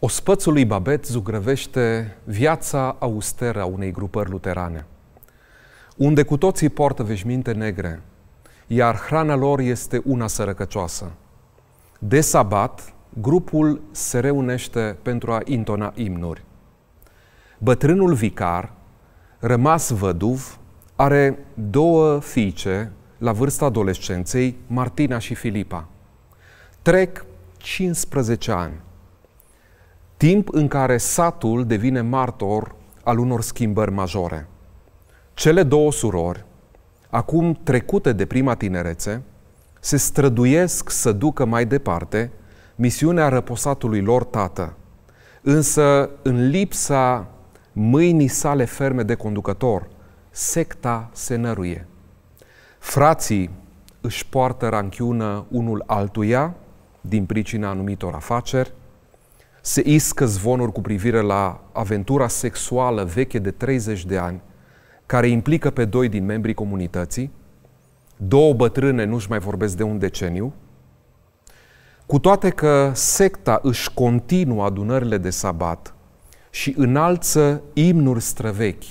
Ospățul lui Babet zugrăvește viața austeră a unei grupări luterane, unde cu toții poartă veșminte negre, iar hrana lor este una sărăcăcioasă. De sabat, grupul se reunește pentru a intona imnuri. Bătrânul vicar, rămas văduv, are două fiice la vârsta adolescenței, Martina și Filipa. Trec 15 ani timp în care satul devine martor al unor schimbări majore. Cele două surori, acum trecute de prima tinerețe, se străduiesc să ducă mai departe misiunea răposatului lor tată, însă în lipsa mâinii sale ferme de conducător, secta se năruie. Frații își poartă ranchiună unul altuia din pricina anumitor afaceri, se iscă zvonuri cu privire la aventura sexuală veche de 30 de ani, care implică pe doi din membrii comunității, două bătrâne, nu-și mai vorbesc de un deceniu, cu toate că secta își continuă adunările de sabat și înalță imnuri străvechi,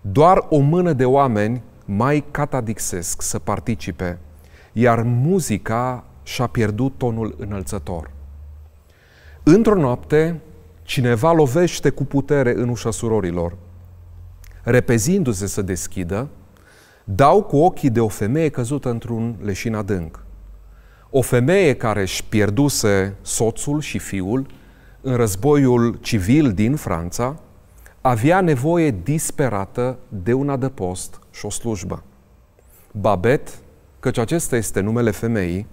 doar o mână de oameni mai catadixesc să participe, iar muzica și-a pierdut tonul înălțător. Într-o noapte, cineva lovește cu putere în ușa surorilor. Repezindu-se să deschidă, dau cu ochii de o femeie căzută într-un leșin adânc. O femeie care își pierduse soțul și fiul în războiul civil din Franța, avea nevoie disperată de un adăpost și o slujbă. Babet, căci acesta este numele femeii,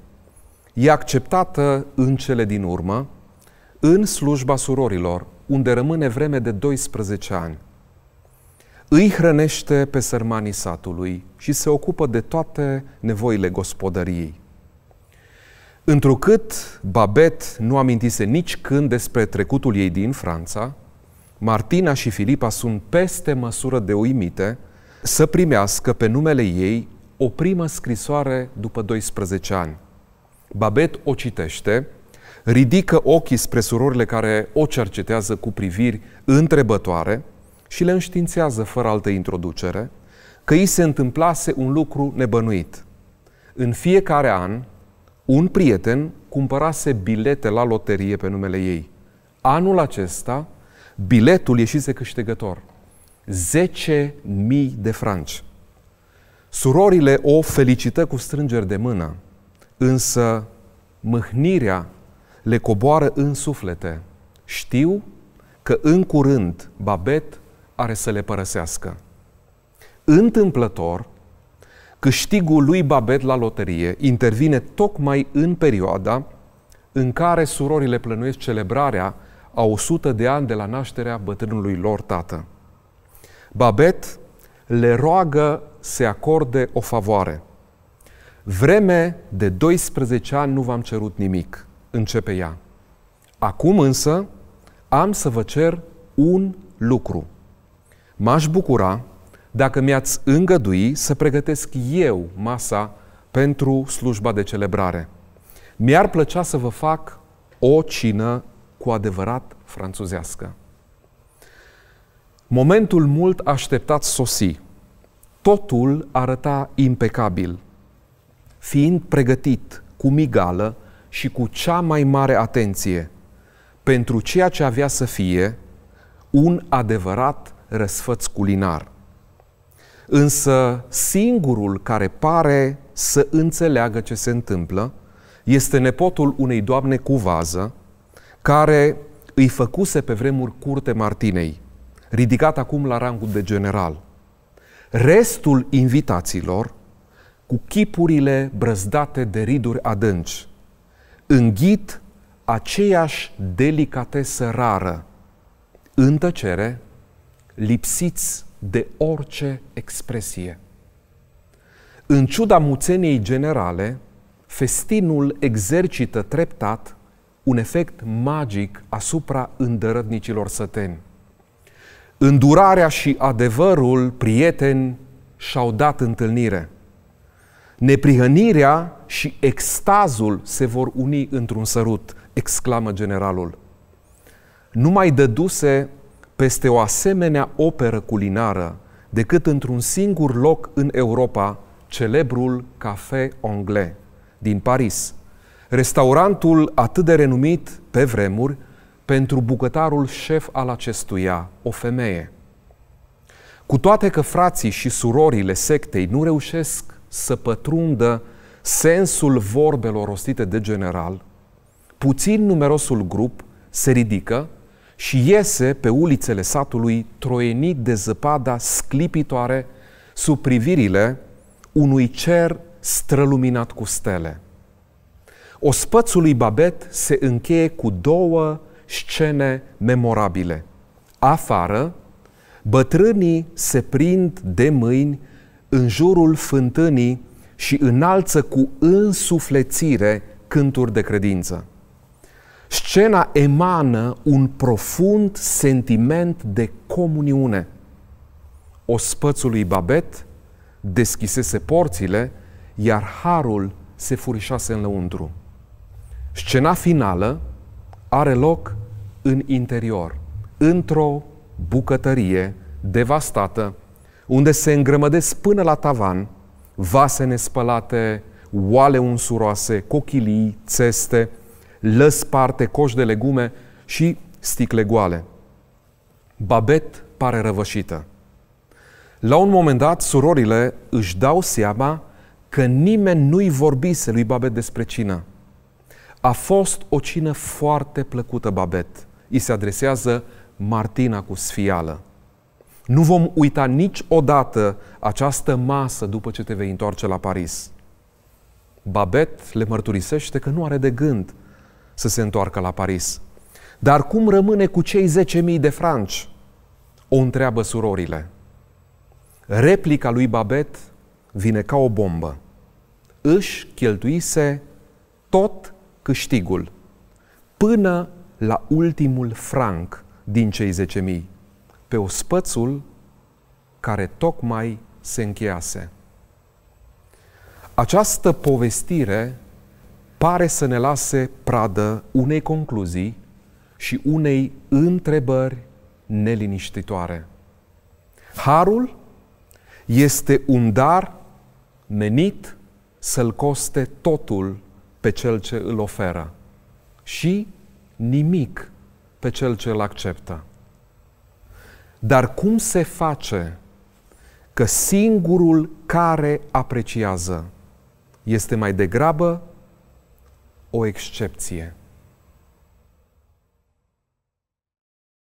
e acceptată în cele din urmă în slujba surorilor, unde rămâne vreme de 12 ani. Îi hrănește pe sărmanii satului și se ocupă de toate nevoile gospodăriei. Întrucât Babet nu amintise nici când despre trecutul ei din Franța, Martina și Filipa sunt peste măsură de uimite să primească pe numele ei o primă scrisoare după 12 ani. Babet o citește ridică ochii spre surorile care o cercetează cu priviri întrebătoare și le înștiințează fără altă introducere că îi se întâmplase un lucru nebănuit. În fiecare an, un prieten cumpărase bilete la loterie pe numele ei. Anul acesta, biletul ieșise câștigător. 10.000 de franci. Surorile o felicită cu strângeri de mână, însă mâhnirea le coboară în suflete. Știu că în curând Babet are să le părăsească. Întâmplător, câștigul lui Babet la loterie intervine tocmai în perioada în care surorile plănuiesc celebrarea a 100 de ani de la nașterea bătrânului lor tată. Babet le roagă să acorde o favoare. Vreme de 12 ani nu v-am cerut nimic începe ea. Acum însă am să vă cer un lucru. M-aș bucura dacă mi-ați îngădui să pregătesc eu masa pentru slujba de celebrare. Mi-ar plăcea să vă fac o cină cu adevărat franțuzească. Momentul mult așteptat sosi. Totul arăta impecabil. Fiind pregătit cu migală, și cu cea mai mare atenție pentru ceea ce avea să fie un adevărat răsfăț culinar. Însă singurul care pare să înțeleagă ce se întâmplă este nepotul unei doamne cu vază, care îi făcuse pe vremuri curte Martinei, ridicat acum la rangul de general. Restul invitaților, cu chipurile brăzdate de riduri adânci, înghit aceeași delicatesă rară, în tăcere, lipsiți de orice expresie. În ciuda muțeniei generale, festinul exercită treptat un efect magic asupra îndărădnicilor săteni. Îndurarea și adevărul, prieteni, și-au dat întâlnire – Neprihănirea și extazul se vor uni într-un sărut, exclamă generalul. Nu mai dăduse peste o asemenea operă culinară decât într-un singur loc în Europa, celebrul Café Anglais din Paris. Restaurantul atât de renumit pe vremuri pentru bucătarul șef al acestuia, o femeie. Cu toate că frații și surorile sectei nu reușesc să pătrundă sensul vorbelor rostite de general, puțin numerosul grup se ridică și iese pe ulițele satului troienit de zăpada sclipitoare sub privirile unui cer străluminat cu stele. Ospățul lui Babet se încheie cu două scene memorabile. Afară, bătrânii se prind de mâini în jurul fântânii și înalță cu însuflețire cânturi de credință. Scena emană un profund sentiment de comuniune. Ospățului Babet deschisese porțile, iar harul se furișase în lăuntru. Scena finală are loc în interior, într-o bucătărie devastată, unde se îngrămădesc până la tavan vase nespălate, oale unsuroase, cochilii, țeste, lăsparte, coși de legume și sticle goale. Babet pare răvășită. La un moment dat, surorile își dau seama că nimeni nu-i vorbise lui Babet despre cină. A fost o cină foarte plăcută, Babet. I se adresează Martina cu sfială. Nu vom uita niciodată această masă după ce te vei întoarce la Paris. Babet le mărturisește că nu are de gând să se întoarcă la Paris. Dar cum rămâne cu cei 10.000 de franci? O întreabă surorile. Replica lui Babet vine ca o bombă. Își cheltuise tot câștigul, până la ultimul franc din cei 10.000 pe ospățul care tocmai se încheiase. Această povestire pare să ne lase pradă unei concluzii și unei întrebări neliniștitoare. Harul este un dar menit să-l coste totul pe cel ce îl oferă și nimic pe cel ce îl acceptă. Dar cum se face că singurul care apreciază este mai degrabă o excepție?